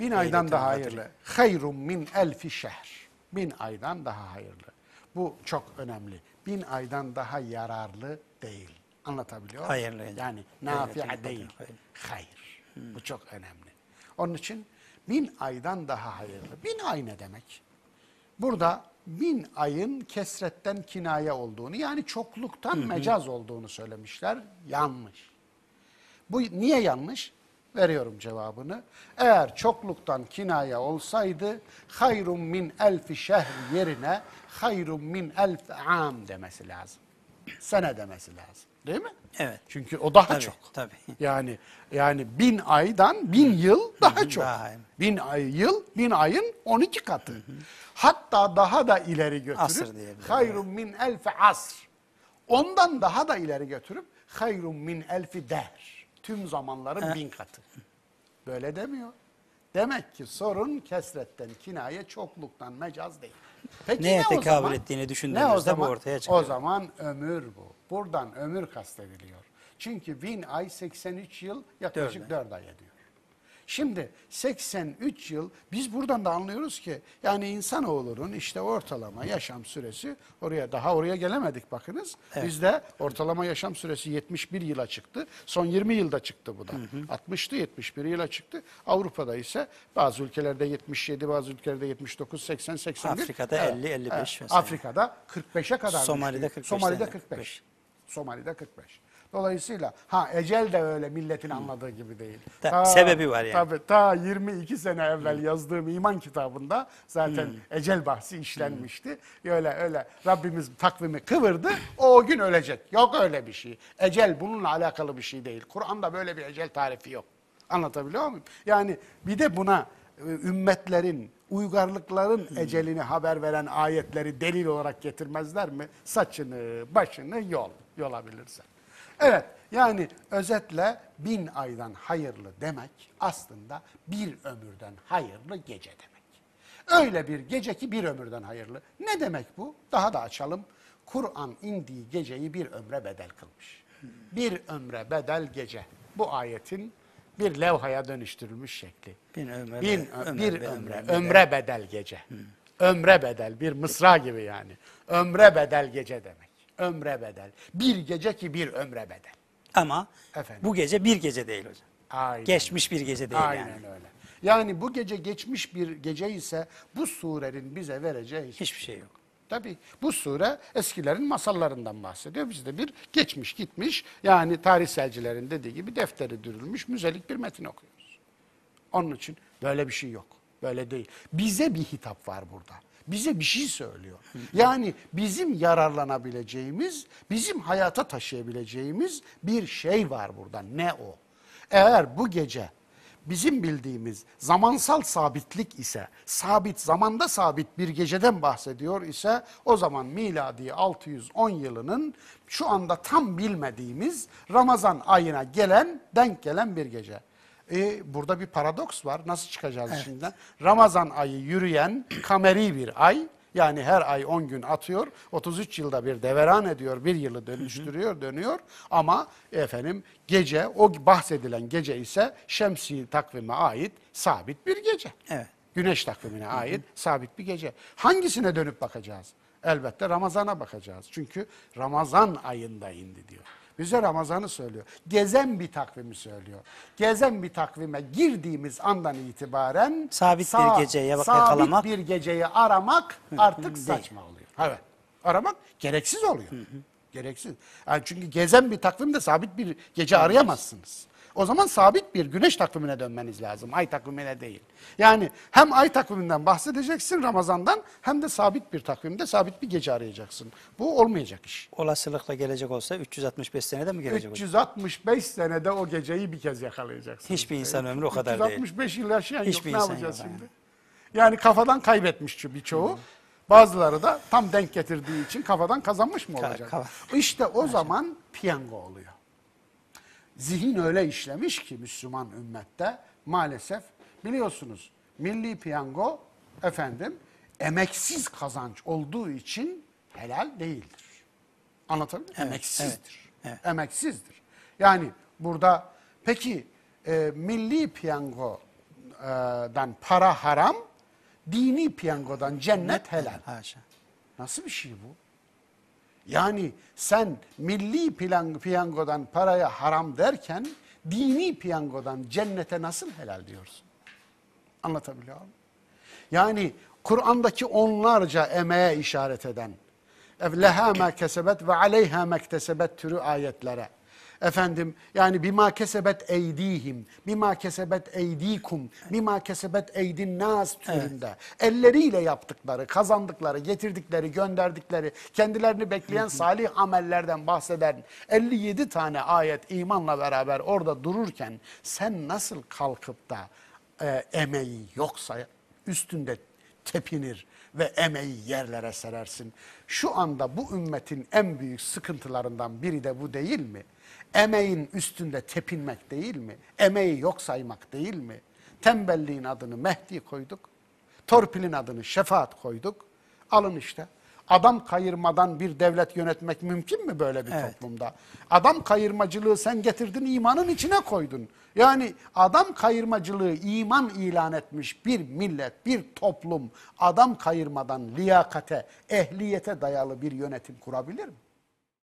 Bin aydan daha hayırlı. Hayrun min elfi şehr. Bin aydan daha hayırlı. Bu çok önemli. Bin aydan daha yararlı değil. Anlatabiliyor muyum? Hayırlı. Yani nafi'e değil. Hayır. Hmm. Bu çok önemli. Onun için bin aydan daha hayırlı. Bin ay ne demek? Burada bin ayın kesretten kinaye olduğunu yani çokluktan hı mecaz olduğunu söylemişler. yanmış. Bu niye yanmış? veriyorum cevabını. Eğer çokluktan kinaya olsaydı hayrun min elfi şehr yerine hayrun min elf am demesi lazım. Sene demesi lazım. Değil mi? Evet. Çünkü o daha tabii, çok. Tabii. Yani yani bin aydan bin yıl daha çok. Daha. Bin ay yıl bin ayın on iki katı. Hatta daha da ileri götürüp asr hayrun min elfi asr. Ondan daha da ileri götürüp hayrun min elfi der tüm zamanların bin katı. Böyle demiyor. Demek ki sorun kesretten, kinaye, çokluktan, mecaz değil. Peki Neye ne tekabül zaman, ettiğini düşündüğünüzde ne bu ortaya çıkıyor. O zaman ömür bu. Buradan ömür kastediliyor. Çünkü bin ay 83 yıl yaklaşık 4, 4 ay ediyor. Şimdi 83 yıl biz buradan da anlıyoruz ki yani insanoğlunun işte ortalama yaşam süresi oraya daha oraya gelemedik bakınız. Evet. Bizde ortalama yaşam süresi 71 yıla çıktı. Son 20 yılda çıktı bu da. 60'tı 71 yıla çıktı. Avrupa'da ise bazı ülkelerde 77, bazı ülkelerde 79, 80, 81. Afrika'da evet. 50, 55 mesela. Afrika'da 45'e kadar. Somali'de 45. Somali'de 45. Somali'de 45. Dolayısıyla ha ecel de öyle milletin anladığı gibi değil. Ta, ta, sebebi var yani. Tabii ta 22 sene evvel hmm. yazdığım iman kitabında zaten hmm. ecel bahsi hmm. işlenmişti. Hmm. Öyle öyle Rabbimiz takvimi kıvırdı. O gün ölecek. Yok öyle bir şey. Ecel bununla alakalı bir şey değil. Kur'an'da böyle bir ecel tarifi yok. Anlatabiliyor muyum? Yani bir de buna e, ümmetlerin, uygarlıkların hmm. ecelini haber veren ayetleri delil olarak getirmezler mi? Saçını, başını yol, yolabilirsen. Evet yani özetle bin aydan hayırlı demek aslında bir ömürden hayırlı gece demek. Öyle bir gece ki bir ömürden hayırlı. Ne demek bu? Daha da açalım. Kur'an indiği geceyi bir ömre bedel kılmış. Bir ömre bedel gece. Bu ayetin bir levhaya dönüştürülmüş şekli. Bin ömre, bin, ömre, bir ömre, ömre, bedel. ömre bedel gece. Hı. Ömre bedel bir mısra gibi yani. Ömre bedel gece demek ömre bedel. Bir gece ki bir ömre bedel. Ama Efendim. bu gece bir gece değil hocam. Aynen. Geçmiş bir gece değil Aynen yani. Aynen öyle. Yani bu gece geçmiş bir gece ise bu surenin bize vereceği hiçbir, hiçbir şey yok. Tabi bu sure eskilerin masallarından bahsediyor. Bizde bir geçmiş gitmiş yani tarihselcilerin dediği gibi defteri dürülmüş müzelik bir metin okuyoruz. Onun için böyle bir şey yok. Böyle değil. Bize bir hitap var burada bize bir şey söylüyor. Yani bizim yararlanabileceğimiz, bizim hayata taşıyabileceğimiz bir şey var burada. Ne o? Eğer bu gece bizim bildiğimiz zamansal sabitlik ise, sabit zamanda sabit bir geceden bahsediyor ise o zaman miladi 610 yılının şu anda tam bilmediğimiz Ramazan ayına gelen, denk gelen bir gece. E, burada bir paradoks var. Nasıl çıkacağız evet. şimdiden? Ramazan ayı yürüyen kameri bir ay. Yani her ay 10 gün atıyor. 33 yılda bir deveran ediyor. Bir yılı dönüştürüyor, dönüyor. Ama efendim gece, o bahsedilen gece ise şemsi takvime ait sabit bir gece. Evet. Güneş takvimine ait sabit bir gece. Hangisine dönüp bakacağız? Elbette Ramazan'a bakacağız. Çünkü Ramazan ayında indi diyor. Bize Ramazan'ı söylüyor. Gezen bir takvimi söylüyor. Gezen bir takvime girdiğimiz andan itibaren sabit sa bir geceye bak Sabit bir geceyi aramak artık saçma oluyor. Evet. Aramak gereksiz oluyor. Gereksiz. Yani çünkü gezen bir takvimde sabit bir gece arayamazsınız. O zaman sabit bir güneş takvimine dönmeniz lazım. Ay takvimine değil. Yani hem ay takviminden bahsedeceksin Ramazan'dan hem de sabit bir takvimde sabit bir gece arayacaksın. Bu olmayacak iş. Olasılıkla gelecek olsa 365 senede mi gelecek 365 hocam? senede o geceyi bir kez yakalayacaksın. Hiçbir insan ömrü o kadar 365 değil. 365 yıl yaşayan Hiçbir yok. Ne yapacağız yok şimdi? Yani. yani kafadan kaybetmiş birçoğu. Hmm. Bazıları da tam denk getirdiği için kafadan kazanmış mı olacak? Ka- kafa. İşte o şey. zaman piyango oluyor zihin öyle işlemiş ki Müslüman ümmette maalesef biliyorsunuz milli piyango efendim emeksiz kazanç olduğu için helal değildir. Anlatabiliyor muyum? emeksizdir. Evet, evet. Emeksizdir. Yani burada peki e, milli piyangodan e, para haram, dini piyangodan cennet helal. Haşa. Nasıl bir şey bu? Yani sen milli plan, piyangodan paraya haram derken dini piyangodan cennete nasıl helal diyorsun? Anlatabiliyor muyum? Yani Kur'an'daki onlarca emeğe işaret eden leha me ve aleyha mektesebet türü ayetlere Efendim yani bima kesebet eydihim, bima kesebet eydikum, bima kesebet eydin nas türünde. Evet. Elleriyle yaptıkları, kazandıkları, getirdikleri, gönderdikleri, kendilerini bekleyen salih amellerden bahseden 57 tane ayet imanla beraber orada dururken sen nasıl kalkıp da e, emeği yoksa üstünde tepinir ve emeği yerlere serersin. Şu anda bu ümmetin en büyük sıkıntılarından biri de bu değil mi? Emeğin üstünde tepinmek değil mi? Emeği yok saymak değil mi? Tembelliğin adını Mehdi koyduk. Torpilin adını şefaat koyduk. Alın işte adam kayırmadan bir devlet yönetmek mümkün mü böyle bir evet. toplumda? Adam kayırmacılığı sen getirdin imanın içine koydun. Yani adam kayırmacılığı iman ilan etmiş bir millet, bir toplum adam kayırmadan liyakate, ehliyete dayalı bir yönetim kurabilir mi?